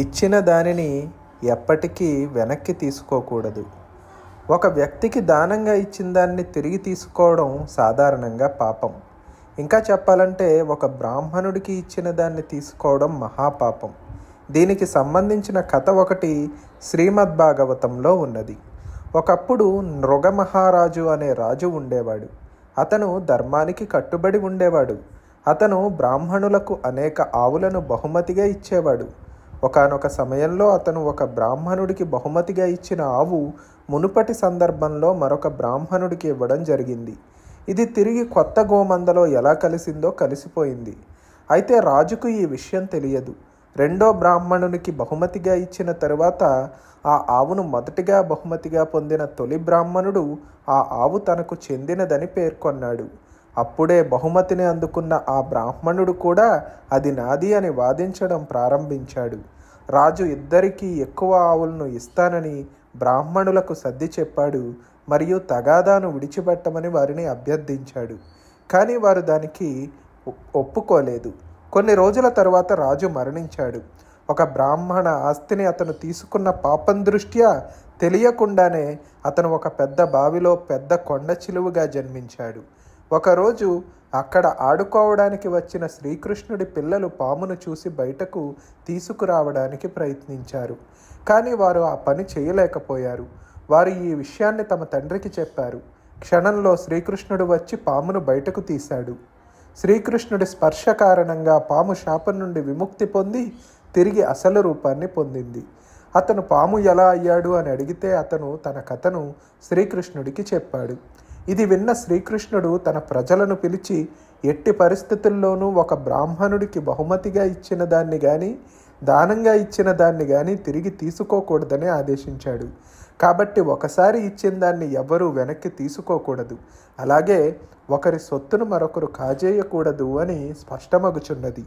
ఇచ్చిన దానిని ఎప్పటికీ వెనక్కి తీసుకోకూడదు ఒక వ్యక్తికి దానంగా ఇచ్చిన దాన్ని తిరిగి తీసుకోవడం సాధారణంగా పాపం ఇంకా చెప్పాలంటే ఒక బ్రాహ్మణుడికి ఇచ్చిన దాన్ని తీసుకోవడం మహాపాపం దీనికి సంబంధించిన కథ ఒకటి శ్రీమద్ భాగవతంలో ఉన్నది ఒకప్పుడు నృగమహారాజు అనే రాజు ఉండేవాడు అతను ధర్మానికి కట్టుబడి ఉండేవాడు అతను బ్రాహ్మణులకు అనేక ఆవులను బహుమతిగా ఇచ్చేవాడు ఒకనొక సమయంలో అతను ఒక బ్రాహ్మణుడికి బహుమతిగా ఇచ్చిన ఆవు మునుపటి సందర్భంలో మరొక బ్రాహ్మణుడికి ఇవ్వడం జరిగింది ఇది తిరిగి కొత్త గోమందలో ఎలా కలిసిందో కలిసిపోయింది అయితే రాజుకు ఈ విషయం తెలియదు రెండో బ్రాహ్మణునికి బహుమతిగా ఇచ్చిన తరువాత ఆ ఆవును మొదటిగా బహుమతిగా పొందిన తొలి బ్రాహ్మణుడు ఆ ఆవు తనకు చెందినదని పేర్కొన్నాడు అప్పుడే బహుమతిని అందుకున్న ఆ బ్రాహ్మణుడు కూడా అది నాది అని వాదించడం ప్రారంభించాడు రాజు ఇద్దరికీ ఎక్కువ ఆవులను ఇస్తానని బ్రాహ్మణులకు సర్ది చెప్పాడు మరియు తగాదాను విడిచిపెట్టమని వారిని అభ్యర్థించాడు కానీ వారు దానికి ఒప్పుకోలేదు కొన్ని రోజుల తర్వాత రాజు మరణించాడు ఒక బ్రాహ్మణ ఆస్తిని అతను తీసుకున్న పాపం దృష్ట్యా తెలియకుండానే అతను ఒక పెద్ద బావిలో పెద్ద కొండ చిలువుగా జన్మించాడు ఒకరోజు అక్కడ ఆడుకోవడానికి వచ్చిన శ్రీకృష్ణుడి పిల్లలు పామును చూసి బయటకు తీసుకురావడానికి ప్రయత్నించారు కానీ వారు ఆ పని చేయలేకపోయారు వారు ఈ విషయాన్ని తమ తండ్రికి చెప్పారు క్షణంలో శ్రీకృష్ణుడు వచ్చి పామును బయటకు తీశాడు శ్రీకృష్ణుడి స్పర్శ కారణంగా పాము శాపం నుండి విముక్తి పొంది తిరిగి అసలు రూపాన్ని పొందింది అతను పాము ఎలా అయ్యాడు అని అడిగితే అతను తన కథను శ్రీకృష్ణుడికి చెప్పాడు ఇది విన్న శ్రీకృష్ణుడు తన ప్రజలను పిలిచి ఎట్టి పరిస్థితుల్లోనూ ఒక బ్రాహ్మణుడికి బహుమతిగా ఇచ్చిన దాన్ని కానీ దానంగా ఇచ్చిన దాన్ని కానీ తిరిగి తీసుకోకూడదని ఆదేశించాడు కాబట్టి ఒకసారి ఇచ్చిన దాన్ని ఎవరూ వెనక్కి తీసుకోకూడదు అలాగే ఒకరి సొత్తును మరొకరు కాజేయకూడదు అని స్పష్టమగుచున్నది